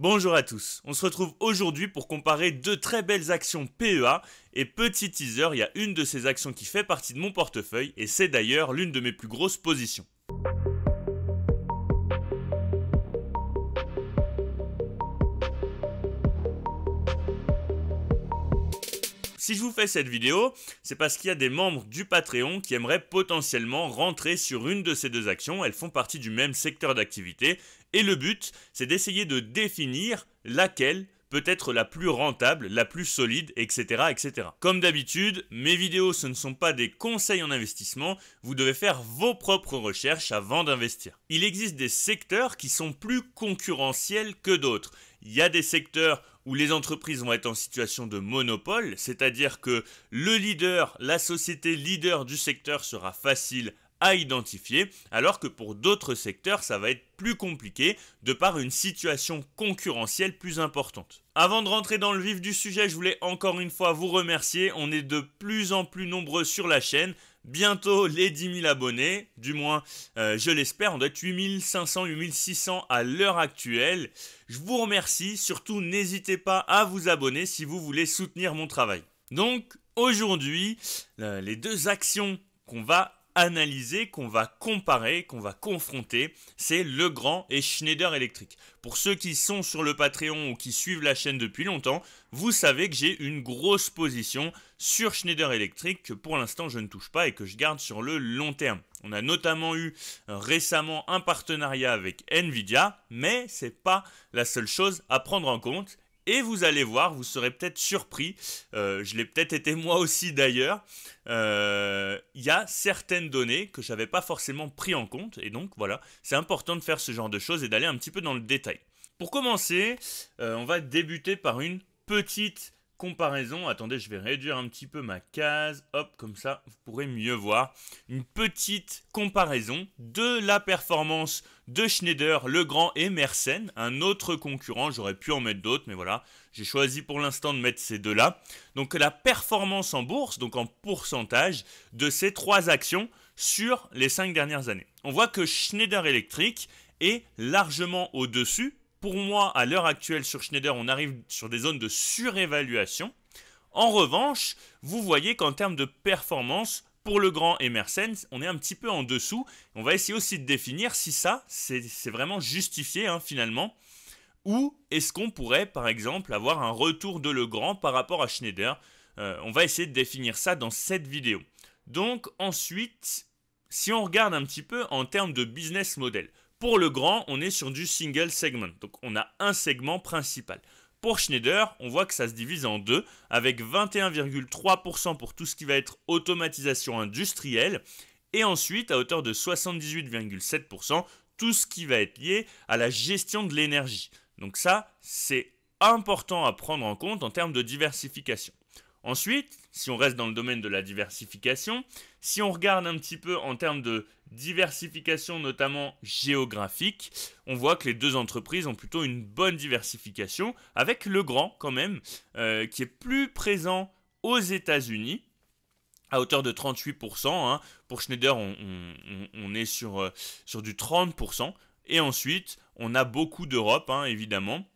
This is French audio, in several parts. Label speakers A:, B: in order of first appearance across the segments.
A: Bonjour à tous, on se retrouve aujourd'hui pour comparer deux très belles actions PEA et petit teaser, il y a une de ces actions qui fait partie de mon portefeuille et c'est d'ailleurs l'une de mes plus grosses positions. Si je vous fais cette vidéo, c'est parce qu'il y a des membres du Patreon qui aimeraient potentiellement rentrer sur une de ces deux actions. Elles font partie du même secteur d'activité, et le but, c'est d'essayer de définir laquelle peut être la plus rentable, la plus solide, etc. etc. Comme d'habitude, mes vidéos, ce ne sont pas des conseils en investissement, vous devez faire vos propres recherches avant d'investir. Il existe des secteurs qui sont plus concurrentiels que d'autres. Il y a des secteurs où les entreprises vont être en situation de monopole, c'est-à-dire que le leader, la société leader du secteur sera facile à identifier, alors que pour d'autres secteurs, ça va être plus compliqué de par une situation concurrentielle plus importante. Avant de rentrer dans le vif du sujet, je voulais encore une fois vous remercier. On est de plus en plus nombreux sur la chaîne bientôt les 10 000 abonnés, du moins euh, je l'espère, on doit être 8500, 8600 à l'heure actuelle. Je vous remercie, surtout n'hésitez pas à vous abonner si vous voulez soutenir mon travail. Donc aujourd'hui, euh, les deux actions qu'on va analyser, qu'on va comparer, qu'on va confronter, c'est Legrand et Schneider Electric. Pour ceux qui sont sur le Patreon ou qui suivent la chaîne depuis longtemps, vous savez que j'ai une grosse position sur Schneider Electric que pour l'instant je ne touche pas et que je garde sur le long terme. On a notamment eu euh, récemment un partenariat avec Nvidia, mais c'est pas la seule chose à prendre en compte et vous allez voir, vous serez peut-être surpris, euh, je l'ai peut-être été moi aussi d'ailleurs, euh, il y a certaines données que je n'avais pas forcément pris en compte. Et donc voilà, c'est important de faire ce genre de choses et d'aller un petit peu dans le détail. Pour commencer, euh, on va débuter par une petite comparaison. Attendez, je vais réduire un petit peu ma case. Hop, comme ça, vous pourrez mieux voir. Une petite comparaison de la performance de Schneider, Legrand et Mersenne. un autre concurrent. J'aurais pu en mettre d'autres, mais voilà. J'ai choisi pour l'instant de mettre ces deux-là. Donc la performance en bourse, donc en pourcentage, de ces trois actions sur les cinq dernières années. On voit que Schneider Electric est largement au-dessus pour moi, à l'heure actuelle sur Schneider, on arrive sur des zones de surévaluation. En revanche, vous voyez qu'en termes de performance, pour le grand Emerson, on est un petit peu en dessous. On va essayer aussi de définir si ça, c'est vraiment justifié hein, finalement. Ou est-ce qu'on pourrait, par exemple, avoir un retour de Legrand par rapport à Schneider euh, On va essayer de définir ça dans cette vidéo. Donc ensuite, si on regarde un petit peu en termes de business model, pour le grand, on est sur du single segment, donc on a un segment principal. Pour Schneider, on voit que ça se divise en deux, avec 21,3% pour tout ce qui va être automatisation industrielle, et ensuite à hauteur de 78,7%, tout ce qui va être lié à la gestion de l'énergie. Donc ça, c'est important à prendre en compte en termes de diversification. Ensuite, si on reste dans le domaine de la diversification, si on regarde un petit peu en termes de diversification notamment géographique, on voit que les deux entreprises ont plutôt une bonne diversification, avec le grand quand même, euh, qui est plus présent aux États-Unis, à hauteur de 38%. Hein. Pour Schneider, on, est sur, euh, du 30%. Et ensuite, on a beaucoup d'Europe, hein, évidemment.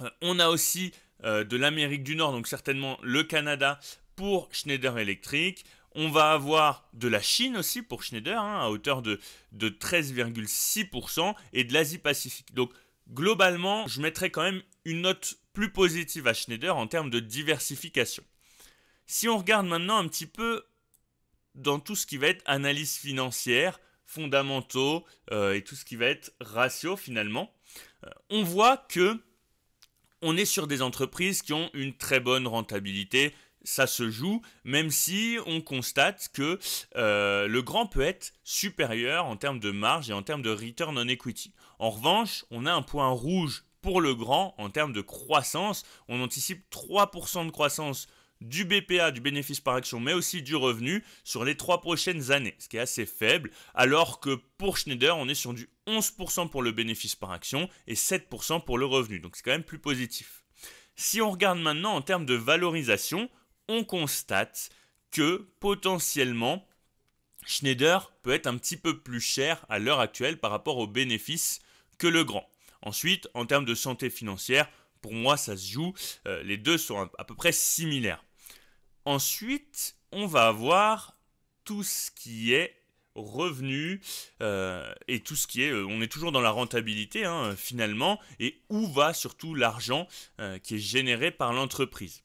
A: Euh, on a aussi euh, de l'Amérique du Nord, donc certainement le Canada pour Schneider Electric. On va avoir de la Chine aussi pour Schneider, hein, à hauteur de, 13,6%, et de l'Asie-Pacifique. Donc globalement, je mettrai quand même une note plus positive à Schneider en termes de diversification. Si on regarde maintenant un petit peu dans tout ce qui va être analyse financière, fondamentaux euh, et tout ce qui va être ratio finalement, euh, on voit que on est sur des entreprises qui ont une très bonne rentabilité, ça se joue, même si on constate que euh, le grand peut être supérieur en termes de marge et en termes de return on equity. En revanche, on a un point rouge pour le grand en termes de croissance. On anticipe 3% de croissance du BPA, du bénéfice par action, mais aussi du revenu sur les trois prochaines années, ce qui est assez faible, alors que pour Schneider, on est sur du 11% pour le bénéfice par action et 7% pour le revenu. Donc c'est quand même plus positif. Si on regarde maintenant en termes de valorisation, on constate que potentiellement Schneider peut être un petit peu plus cher à l'heure actuelle par rapport au bénéfices que le grand. Ensuite, en termes de santé financière, pour moi ça se joue, euh, les deux sont à peu près similaires. Ensuite, on va avoir tout ce qui est revenus euh, et tout ce qui est, euh, on est toujours dans la rentabilité hein, finalement, et où va surtout l'argent euh, qui est généré par l'entreprise.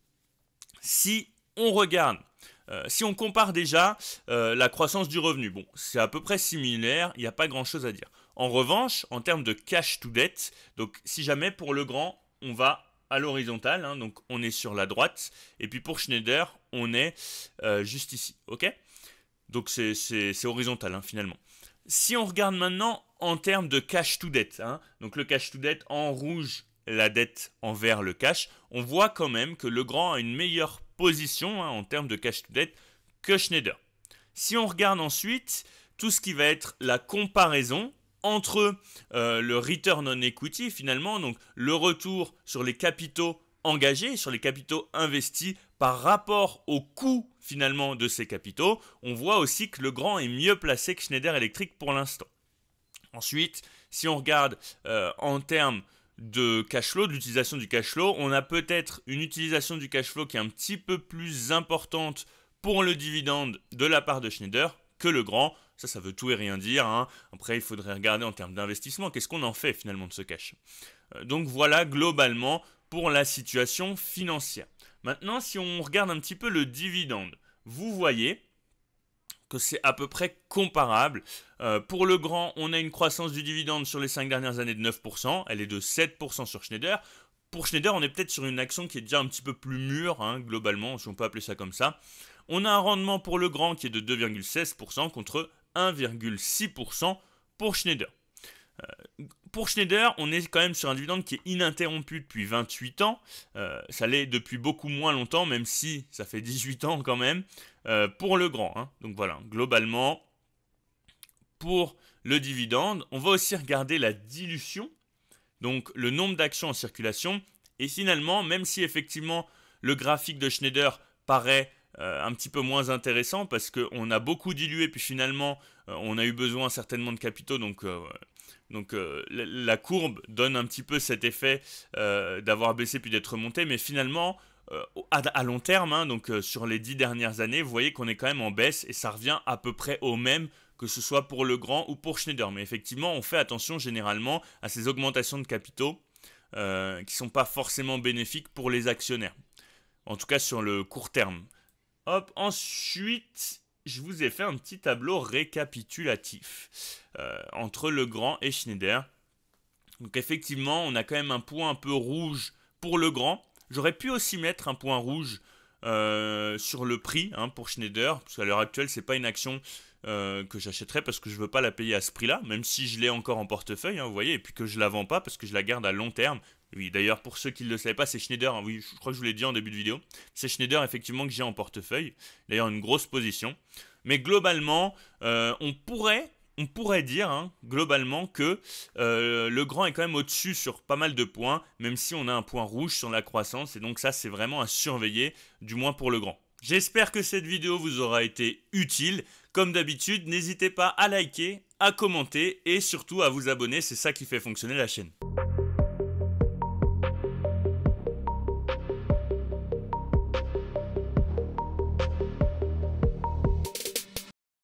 A: Si on regarde, si on compare déjà la croissance du revenu, bon, c'est à peu près similaire, il n'y a pas grand-chose à dire. En revanche, en termes de cash to debt, donc si jamais pour le grand, on va à l'horizontale, hein, donc on est sur la droite, et puis pour Schneider, on est juste ici, ok donc c'est horizontal hein, finalement. Si on regarde maintenant en termes de cash to debt, hein, donc le cash to debt en rouge, la dette envers le cash, on voit quand même que Legrand a une meilleure position hein, en termes de cash to debt que Schneider. Si on regarde ensuite tout ce qui va être la comparaison entre euh, le return on equity finalement, donc le retour sur les capitaux engagés, sur les capitaux investis par rapport au coût finalement de ces capitaux, on voit aussi que le grand est mieux placé que Schneider Electric pour l'instant. Ensuite, si on regarde euh, en termes de cash flow, de l'utilisation du cash flow, on a peut-être une utilisation du cash flow qui est un petit peu plus importante pour le dividende de la part de Schneider que le grand. Ça, ça veut tout et rien dire. Hein. Après, il faudrait regarder en termes d'investissement, qu'est-ce qu'on en fait finalement de ce cash. Euh, donc voilà globalement pour la situation financière. Maintenant, si on regarde un petit peu le dividende, vous voyez que c'est à peu près comparable. Euh, pour le grand, on a une croissance du dividende sur les 5 dernières années de 9%, elle est de 7% sur Schneider. Pour Schneider, on est peut-être sur une action qui est déjà un petit peu plus mûre, hein, globalement, si on peut appeler ça comme ça. On a un rendement pour le grand qui est de 2,16% contre 1,6% pour Schneider pour Schneider, on est quand même sur un dividende qui est ininterrompu depuis 28 ans. Euh, ça l'est depuis beaucoup moins longtemps, même si ça fait 18 ans quand même, euh, pour le grand. Hein. Donc voilà, globalement, pour le dividende, on va aussi regarder la dilution, donc le nombre d'actions en circulation. Et finalement, même si effectivement le graphique de Schneider paraît euh, un petit peu moins intéressant parce qu'on a beaucoup dilué, puis finalement, euh, on a eu besoin certainement de capitaux, donc, euh, donc la, courbe donne un petit peu cet effet d'avoir baissé puis d'être monté, mais finalement, à, long terme, hein, donc sur les dix dernières années, vous voyez qu'on est quand même en baisse et ça revient à peu près au même que ce soit pour le grand ou pour Schneider. Mais effectivement, on fait attention généralement à ces augmentations de capitaux qui ne sont pas forcément bénéfiques pour les actionnaires. En tout cas sur le court terme. Hop, ensuite, je vous ai fait un petit tableau récapitulatif euh, entre entre Grand et Schneider. Donc effectivement, on a quand même un point un peu rouge pour Le Grand. J'aurais pu aussi mettre un point rouge euh, sur le prix hein, pour Schneider, parce qu'à l'heure actuelle, ce n'est pas une action euh, que j'achèterais parce que je ne veux pas la payer à ce prix-là, même si je l'ai encore en portefeuille, hein, vous voyez, et puis que je la vends pas parce que je la garde à long terme. Oui, d'ailleurs, pour ceux qui ne le savaient pas, c'est Schneider. Hein, oui, je crois que je vous l'ai dit en début de vidéo. C'est Schneider, effectivement, que j'ai en portefeuille. D'ailleurs, une grosse position. Mais globalement, euh, on pourrait. On pourrait dire, hein, globalement, que euh, le grand est quand même au-dessus sur pas mal de points, même si on a un point rouge sur la croissance, et donc ça, c'est vraiment à surveiller, du moins pour le grand. J'espère que cette vidéo vous aura été utile. Comme d'habitude, n'hésitez pas à liker, à commenter et surtout à vous abonner, c'est ça qui fait fonctionner la chaîne.